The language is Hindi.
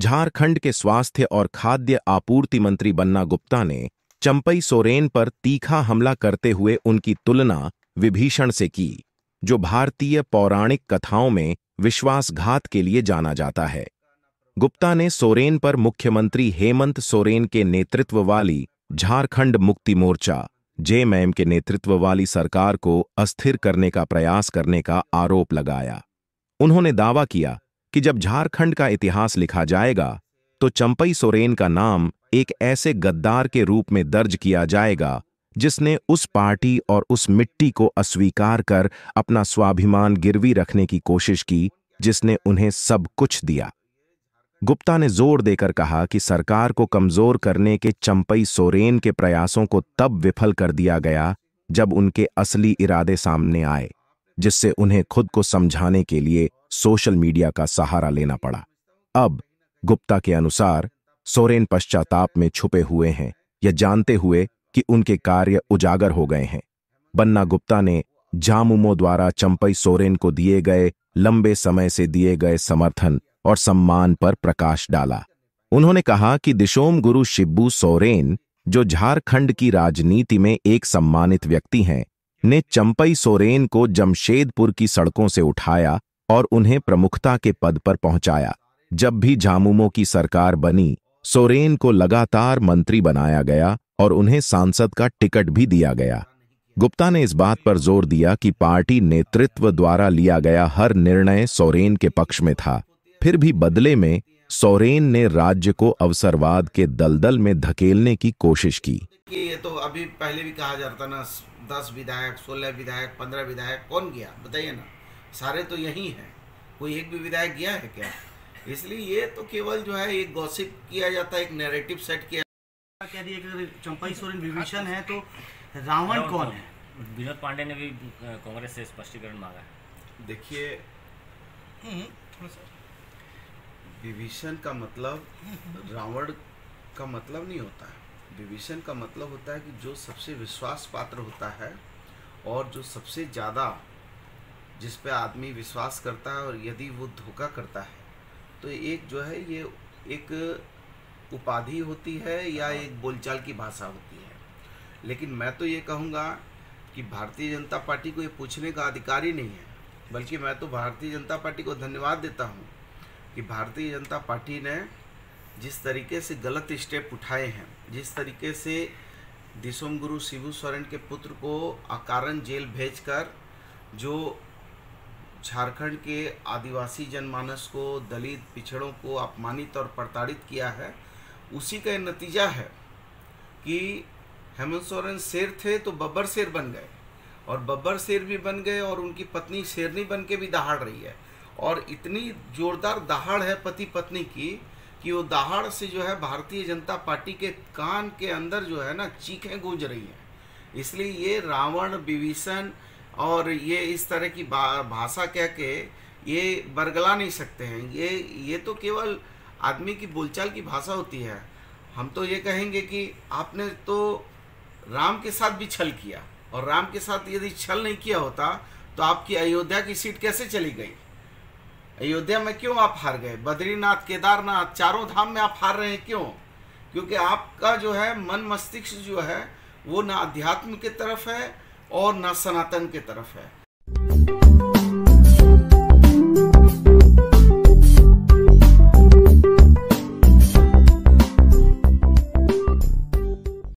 झारखंड के स्वास्थ्य और खाद्य आपूर्ति मंत्री बन्ना गुप्ता ने चंपई सोरेन पर तीखा हमला करते हुए उनकी तुलना विभीषण से की जो भारतीय पौराणिक कथाओं में विश्वासघात के लिए जाना जाता है गुप्ता ने सोरेन पर मुख्यमंत्री हेमंत सोरेन के नेतृत्व वाली झारखंड मुक्ति मोर्चा जेएमएम के नेतृत्व वाली सरकार को अस्थिर करने का प्रयास करने का आरोप लगाया उन्होंने दावा किया कि जब झारखंड का इतिहास लिखा जाएगा तो चंपई सोरेन का नाम एक ऐसे गद्दार के रूप में दर्ज किया जाएगा जिसने उस पार्टी और उस मिट्टी को अस्वीकार कर अपना स्वाभिमान गिरवी रखने की कोशिश की जिसने उन्हें सब कुछ दिया गुप्ता ने जोर देकर कहा कि सरकार को कमजोर करने के चंपई सोरेन के प्रयासों को तब विफल कर दिया गया जब उनके असली इरादे सामने आए जिससे उन्हें खुद को समझाने के लिए सोशल मीडिया का सहारा लेना पड़ा अब गुप्ता के अनुसार सोरेन पश्चाताप में छुपे हुए हैं या जानते हुए कि उनके कार्य उजागर हो गए हैं बन्ना गुप्ता ने जामुमो द्वारा चंपई सोरेन को दिए गए लंबे समय से दिए गए समर्थन और सम्मान पर प्रकाश डाला उन्होंने कहा कि दिशोम गुरु शिब्बू सोरेन जो झारखंड की राजनीति में एक सम्मानित व्यक्ति हैं ने चंपई सोरेन को जमशेदपुर की सड़कों से उठाया और उन्हें प्रमुखता के पद पर पहुंचाया जब भी झामुमो की सरकार बनी सोरेन को लगातार मंत्री बनाया गया और उन्हें सांसद का टिकट भी दिया गया गुप्ता ने इस बात पर जोर दिया कि पार्टी नेतृत्व द्वारा लिया गया हर निर्णय सोरेन के पक्ष में था फिर भी बदले में सोरेन ने राज्य को अवसरवाद के दलदल में धकेलने की कोशिश की ये तो अभी पहले भी कहा जाता ना दस विधायक सोलह विधायक पंद्रह विधायक कौन गया बताइए ना सारे तो यही हैं कोई एक भी विधायक गया है क्या इसलिए ये तो केवल जो है एक गॉसिप किया जाता है एक नैरेटिव सेट किया कह चंपाई सोरेन विभीषण है तो रावण कौन तो है विनोद पांडे ने भी कांग्रेस से स्पष्टीकरण मांगा है देखिए हम्म, विभीषण का मतलब रावण का मतलब नहीं होता है विभीषण का मतलब होता है कि जो सबसे विश्वास पात्र होता है और जो सबसे ज़्यादा जिस पे आदमी विश्वास करता है और यदि वो धोखा करता है तो एक जो है ये एक उपाधि होती है या हाँ। एक बोलचाल की भाषा होती है लेकिन मैं तो ये कहूँगा कि भारतीय जनता पार्टी को ये पूछने का अधिकार ही नहीं है बल्कि मैं तो भारतीय जनता पार्टी को धन्यवाद देता हूँ कि भारतीय जनता पार्टी ने जिस तरीके से गलत स्टेप उठाए हैं जिस तरीके से दिसोम गुरु शिबू सोरेन के पुत्र को अकारण जेल भेजकर जो झारखंड के आदिवासी जनमानस को दलित पिछड़ों को अपमानित और प्रताड़ित किया है उसी का नतीजा है कि हेमंत सोरेन शेर थे तो बब्बर शेर बन गए और बब्बर शेर भी बन गए और उनकी पत्नी शेरनी बन के भी दहाड़ रही है और इतनी जोरदार दहाड़ है पति पत्नी की कि वो दहाड़ से जो है भारतीय जनता पार्टी के कान के अंदर जो है ना चीखें गूंज रही हैं इसलिए ये रावण विभीषण और ये इस तरह की भाषा कह के ये बरगला नहीं सकते हैं ये ये तो केवल आदमी की बोलचाल की भाषा होती है हम तो ये कहेंगे कि आपने तो राम के साथ भी छल किया और राम के साथ यदि छल नहीं किया होता तो आपकी अयोध्या की सीट कैसे चली गई अयोध्या में क्यों आप हार गए बद्रीनाथ केदारनाथ चारों धाम में आप हार रहे हैं क्यों क्योंकि आपका जो है मन मस्तिष्क जो है वो ना अध्यात्म की तरफ है और ना सनातन की तरफ है